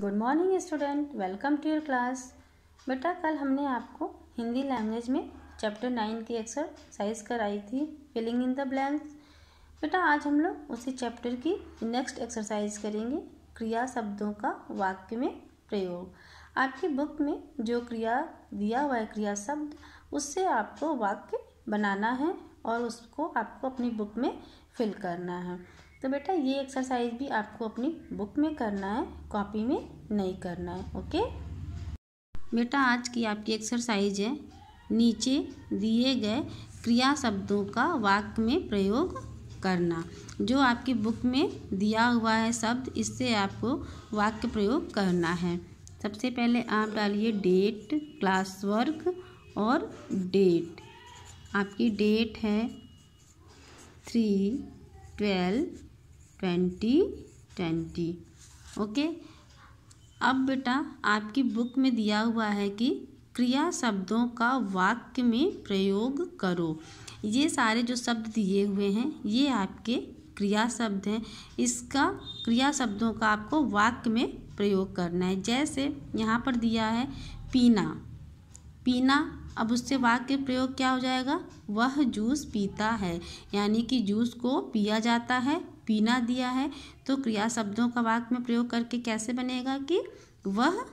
good morning student welcome to your class बेटा कल हमने आपको हिंदी लैंग्वेज में चैप्टर नाइन की एक्सरसाइज कराई थी फिलिंग इन द ब्लैंक्स बेटा आज हम लोग उसी चैप्टर की नेक्स्ट एक्सरसाइज करेंगे क्रिया शब्दों का वाक्य में प्रयोग आपकी बुक में जो क्रिया दिया हुआ है क्रिया शब्द उससे आपको वाक्य बनाना है और उसको आपको अपनी बुक में फिल करना है तो बेटा ये एक्सरसाइज भी आपको अपनी बुक में करना है कॉपी में नहीं करना है ओके बेटा आज की आपकी एक्सरसाइज है नीचे दिए गए क्रिया शब्दों का वाक्य में प्रयोग करना जो आपकी बुक में दिया हुआ है शब्द इससे आपको वाक्य प्रयोग करना है सबसे पहले आप डालिए डेट क्लास वर्क और डेट आपकी डेट है three twelve twenty twenty okay अब बेटा आपकी बुक में दिया हुआ है कि क्रिया शब्दों का वाक्य में प्रयोग करो ये सारे जो शब्द दिए हुए हैं ये आपके क्रिया शब्द हैं इसका क्रिया शब्दों का आपको वाक्य में प्रयोग करना है जैसे यहाँ पर दिया है पीना पीना अब उससे वाक्य प्रयोग क्या हो जाएगा वह जूस पीता है यानी कि जूस को पिया जाता है पीना दिया है तो क्रिया शब्दों का वाक्य में प्रयोग करके कैसे बनेगा कि वह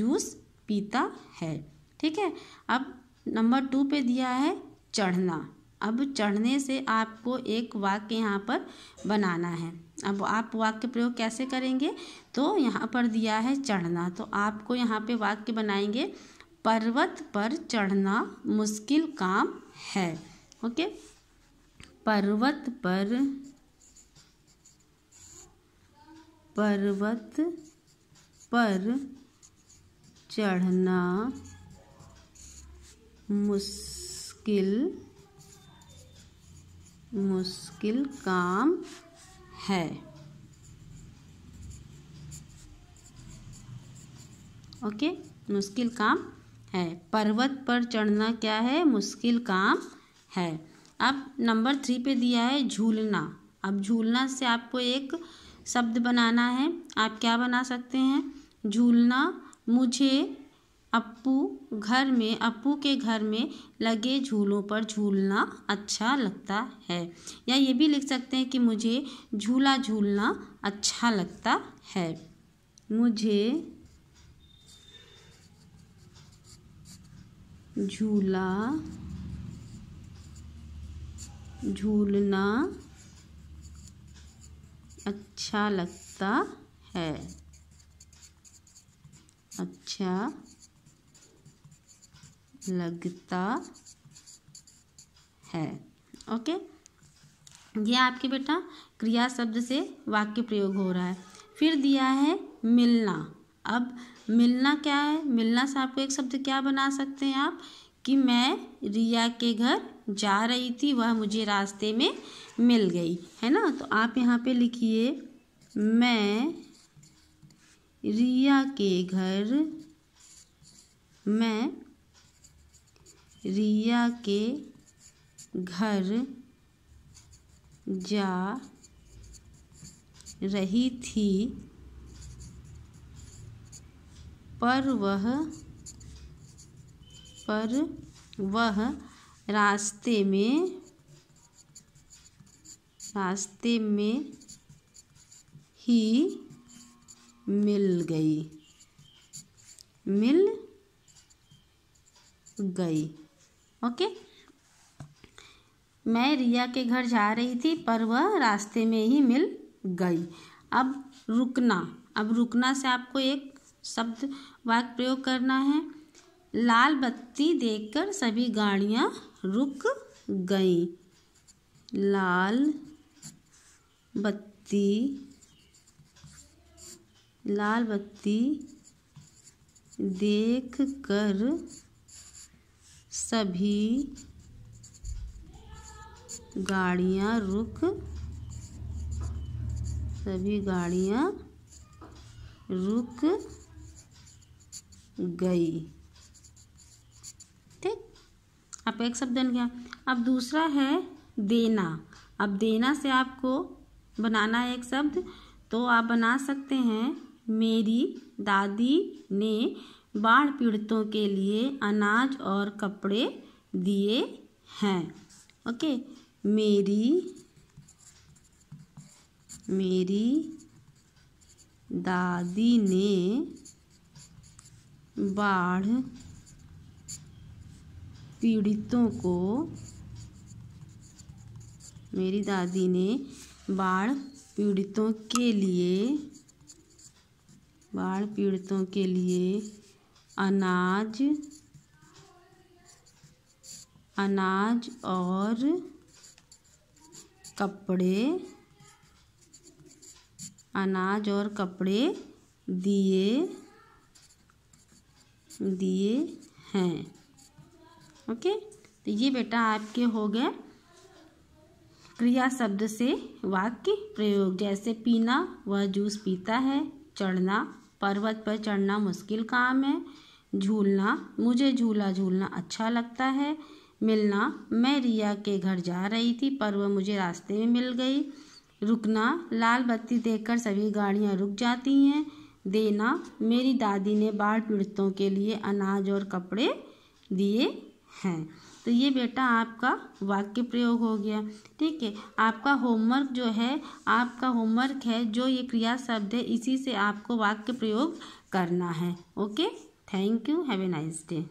जूस पीता है ठीक है अब नंबर टू पे दिया है चढ़ना अब चढ़ने से आपको एक वाक्य यहाँ पर बनाना है अब आप वाक्य प्रयोग कैसे करेंगे तो यहाँ पर दिया है चढ़ना तो आपको यहाँ पे वाक्य बनाएंगे पर्वत पर चढ़ना मुश्किल काम है ओके पर्वत पर पर्वत पर चढ़ना मुश्किल मुश्किल काम है ओके मुश्किल काम है पर्वत पर चढ़ना क्या है मुश्किल काम है अब नंबर थ्री पे दिया है झूलना अब झूलना से आपको एक शब्द बनाना है आप क्या बना सकते हैं झूलना मुझे अप्पू घर में अप्पू के घर में लगे झूलों पर झूलना अच्छा लगता है या ये भी लिख सकते हैं कि मुझे झूला झूलना अच्छा लगता है मुझे झूला झूलना अच्छा लगता है अच्छा लगता है ओके ये आपके बेटा क्रिया शब्द से वाक्य प्रयोग हो रहा है फिर दिया है मिलना अब मिलना क्या है मिलना से आपको एक शब्द क्या बना सकते हैं आप कि मैं रिया के घर जा रही थी वह मुझे रास्ते में मिल गई है ना तो आप यहाँ पे लिखिए मैं रिया के घर मैं रिया के घर जा रही थी पर वह पर वह रास्ते में रास्ते में ही मिल गई मिल गई ओके मैं रिया के घर जा रही थी पर वह रास्ते में ही मिल गई अब रुकना अब रुकना से आपको एक शब्द वाक्य प्रयोग करना है लाल बत्ती देखकर सभी गाड़ियाँ रुक गई लाल बत्ती लाल बत्ती देख कर सभी गाड़ियाँ रुक सभी गाड़ियाँ रुक गई ठीक आप एक शब्द बन गया अब दूसरा है देना अब देना से आपको बनाना एक शब्द तो आप बना सकते हैं मेरी दादी ने बाढ़ पीड़ितों के लिए अनाज और कपड़े दिए हैं ओके मेरी मेरी दादी ने बाढ़ पीड़ितों को मेरी दादी ने बाढ़ पीड़ितों के लिए बाढ़ पीड़ितों के लिए अनाज अनाज और कपड़े अनाज और कपड़े दिए दिए हैं ओके तो ये बेटा आपके हो गए क्रिया शब्द से वाक्य प्रयोग जैसे पीना वह जूस पीता है चढ़ना पर्वत पर चढ़ना मुश्किल काम है झूलना मुझे झूला झूलना अच्छा लगता है मिलना मैं रिया के घर जा रही थी पर वह मुझे रास्ते में मिल गई रुकना लाल बत्ती देखकर सभी गाड़ियाँ रुक जाती हैं देना मेरी दादी ने बाढ़ पीड़ितों के लिए अनाज और कपड़े दिए हैं तो ये बेटा आपका वाक्य प्रयोग हो गया ठीक है आपका होमवर्क जो है आपका होमवर्क है जो ये क्रिया शब्द है इसी से आपको वाक्य प्रयोग करना है okay thank you have a nice day